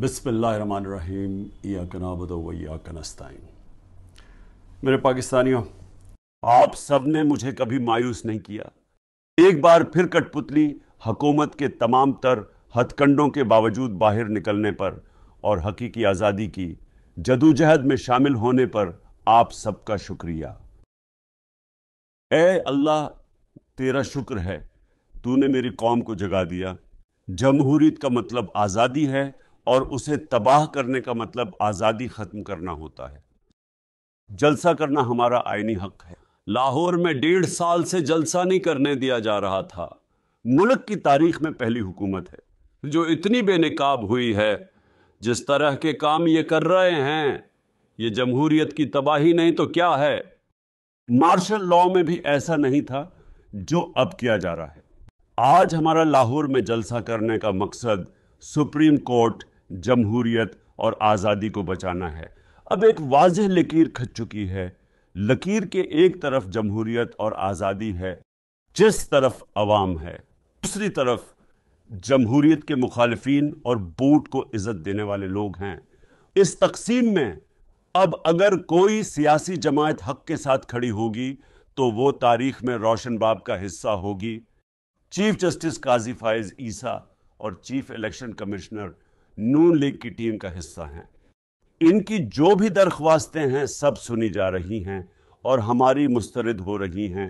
बिस्मिल्लाहिर्रहमानिर्रहीम या कनाबद या कनस्ताइन मेरे पाकिस्तानियों आप सब ने मुझे कभी मायूस नहीं किया एक बार फिर कठपुतली हकूमत के तमाम तर हथकंडों के बावजूद बाहर निकलने पर और हकीकी आज़ादी की जदोजहद में शामिल होने पर आप सबका शुक्रिया ए अल्लाह तेरा शुक्र है तूने मेरी कौम को जगा दिया जमहूरीत का मतलब आज़ादी है और उसे तबाह करने का मतलब आज़ादी ख़त्म करना होता है जलसा करना हमारा आइनी हक है लाहौर में डेढ़ साल से जलसा नहीं करने दिया जा रहा था मुल्क की तारीख में पहली हुकूमत है जो इतनी बेनकाब हुई है जिस तरह के काम ये कर रहे हैं ये जमहूरियत की तबाही नहीं तो क्या है मार्शल लॉ में भी ऐसा नहीं था जो अब किया जा रहा है आज हमारा लाहौर में जलसा करने का मकसद सुप्रीम कोर्ट जमहूरियत और आज़ादी को बचाना है अब एक वाज लकीर खच चुकी है लकीर के एक तरफ जमहूरियत और आज़ादी है जिस तरफ अवाम है दूसरी तरफ जमहूरियत के मुखालफन और बूट को इज्जत देने वाले लोग हैं इस तकसीम में अब अगर कोई सियासी जमात हक के साथ खड़ी होगी तो वो तारीख में रोशन बाब का हिस्सा होगी चीफ जस्टिस काजी फायज ईसा और chief election commissioner Noon league की टीम का हिस्सा हैं इनकी जो भी दरख्वास्तें हैं सब सुनी जा रही हैं और हमारी मुस्तरद हो रही हैं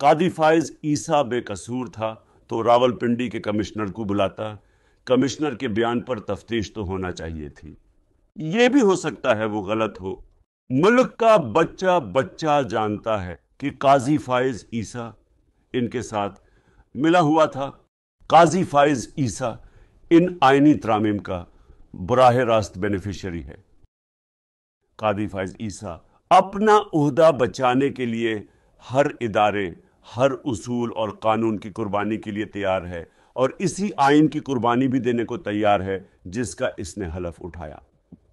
कादी फाइज ईसा बेकसूर था तो रावलपिंडी के कमिश्नर को बुलाता कमिश्नर के बयान पर तफ्तीश तो होना चाहिए थी ये भी हो सकता है वो गलत हो मुल्क का बच्चा बच्चा जानता है कि काजी फाइज ईसा इनके साथ मिला हुआ था काजी फाइज ईसा इन आयनी त्रामीम का बुराह रास्त बेनिफिशरी है कादी फायज ईसा अपना उहदा बचाने के लिए हर इदारे हर उसूल और कानून की कुर्बानी के लिए तैयार है और इसी आइन की कुर्बानी भी देने को तैयार है जिसका इसने हलफ उठाया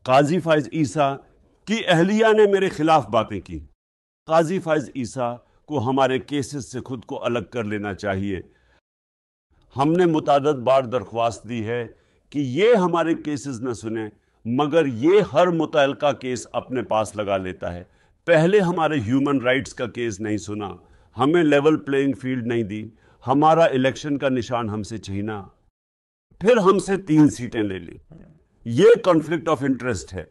काजी फाइज ईसा की अहलिया ने मेरे खिलाफ बातें की काजी फायज ईसा को हमारे केसेस से खुद को अलग कर लेना चाहिए हमने मुतद बार दरख्वास्त दी है कि ये हमारे केसेस न सुने मगर ये हर मुतल केस अपने पास लगा लेता है पहले हमारे ह्यूमन राइट्स का केस नहीं सुना हमें लेवल प्लेइंग फील्ड नहीं दी हमारा इलेक्शन का निशान हमसे छीना फिर हमसे तीन सीटें ले ली ये कॉन्फ्लिक्ट ऑफ इंटरेस्ट है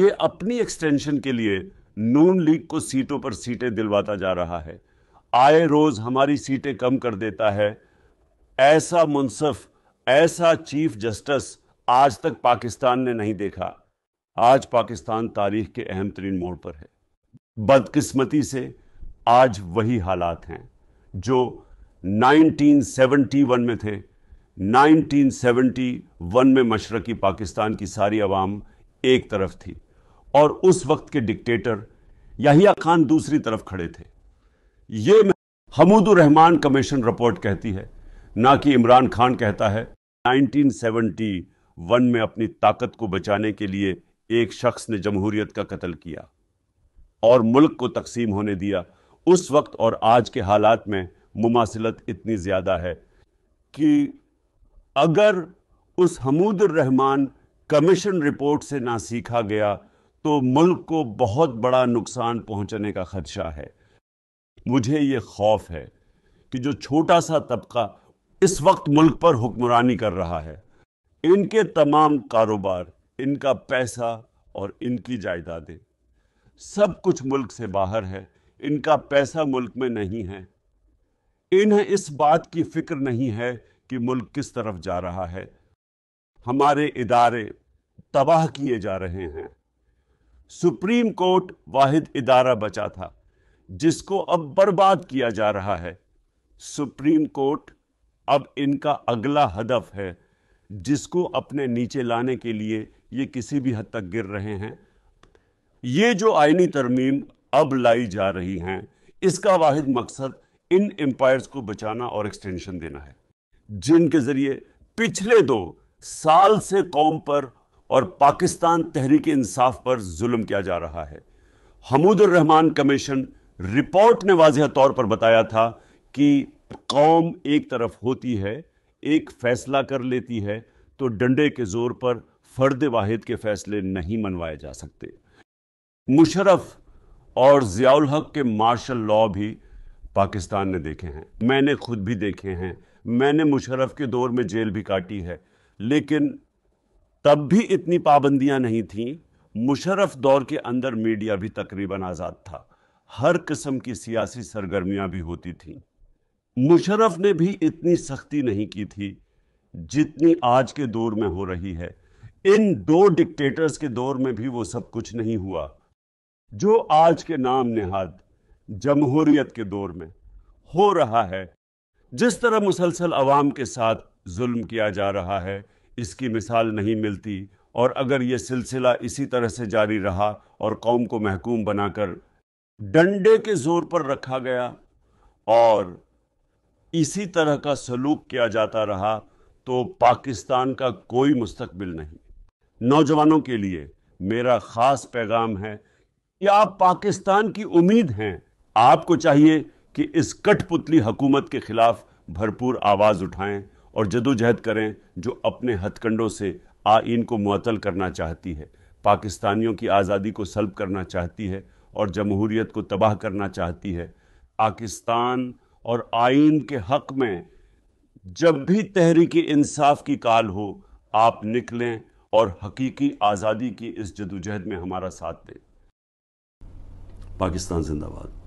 ये अपनी एक्सटेंशन के लिए नून लीग को सीटों पर सीटें दिलवाता जा रहा है आए रोज़ हमारी सीटें कम कर देता है ऐसा मुनसफ ऐसा चीफ जस्टिस आज तक पाकिस्तान ने नहीं देखा आज पाकिस्तान तारीख के अहम तरीन मोड़ पर है बदकिस्मती से आज वही हालात हैं जो 1971 में थे 1971 में मशरकी पाकिस्तान की सारी आवाम एक तरफ थी और उस वक्त के डिक्टेटर याहिया खान दूसरी तरफ खड़े थे ये हमूदुर रहमान कमीशन रिपोर्ट कहती है ना कि इमरान खान कहता है 1971 में अपनी ताकत को बचाने के लिए एक शख्स ने जमहूरियत का कत्ल किया और मुल्क को तकसीम होने दिया उस वक्त और आज के हालात में मुमासिलत इतनी ज़्यादा है कि अगर उस हमूदर रहमान कमीशन रिपोर्ट से ना सीखा गया तो मुल्क को बहुत बड़ा नुकसान पहुंचने का खदशा है मुझे ये खौफ है कि जो छोटा सा तबका इस वक्त मुल्क पर हुक्मरानी कर रहा है इनके तमाम कारोबार इनका पैसा और इनकी जायदादें सब कुछ मुल्क से बाहर है इनका पैसा मुल्क में नहीं है इन्हें इस बात की फिक्र नहीं है कि मुल्क किस तरफ जा रहा है हमारे इदारे तबाह किए जा रहे हैं सुप्रीम कोर्ट वाहिद इदारा बचा था जिसको अब बर्बाद किया जा रहा है सुप्रीम कोर्ट अब इनका अगला हदफ है जिसको अपने नीचे लाने के लिए ये किसी भी हद तक गिर रहे हैं ये जो आइनी तरमीम अब लाई जा रही हैं इसका वाद मकसद इन एम्पायर्स को बचाना और एक्सटेंशन देना है जिनके ज़रिए पिछले दो साल से कौम पर और पाकिस्तान तहरीक इंसाफ पर जुल्म किया जा रहा है हमूदुर रहमान कमीशन रिपोर्ट ने वाजह तौर पर बताया था कि कौम एक तरफ होती है एक फैसला कर लेती है तो डंडे के ज़ोर पर फ़र्द वाहिद के फैसले नहीं मनवाए जा सकते मुशरफ और ज़ियाउल हक के मार्शल लॉ भी पाकिस्तान ने देखे हैं मैंने खुद भी देखे हैं मैंने मुशरफ के दौर में जेल भी काटी है लेकिन तब भी इतनी पाबंदियां नहीं थीं मुशरफ दौर के अंदर मीडिया भी तकरीबन आज़ाद था हर किस्म की सियासी सरगर्मियां भी होती थीं मुशरफ ने भी इतनी सख्ती नहीं की थी जितनी आज के दौर में हो रही है इन दो डिक्टेटर्स के दौर में भी वो सब कुछ नहीं हुआ जो आज के नाम नेहाद जमहूरियत के दौर में हो रहा है जिस तरह मुसलसल अवाम के साथ जुल्म किया जा रहा है इसकी मिसाल नहीं मिलती और अगर ये सिलसिला इसी तरह से जारी रहा और कौम को महकूम बनाकर डंडे के जोर पर रखा गया और इसी तरह का सलूक किया जाता रहा तो पाकिस्तान का कोई मुस्तबिल नहीं नौजवानों के लिए मेरा ख़ास पैगाम है कि आप पाकिस्तान की उम्मीद हैं आपको चाहिए कि इस कठपुतली हुकूमत के ख़िलाफ़ भरपूर आवाज़ उठाएं और जदोजहद करें जो अपने हथकंडों से आइन को मुअतल करना चाहती है पाकिस्तानियों की आज़ादी को सल्ब करना चाहती है और जमहूरीत को तबाह करना चाहती है पाकिस्तान और आइन के हक में जब भी तहरीक इंसाफ की काल हो आप निकलें और हकीकी आज़ादी की इस जदोजहद में हमारा साथ दें पाकिस्तान जिंदाबाद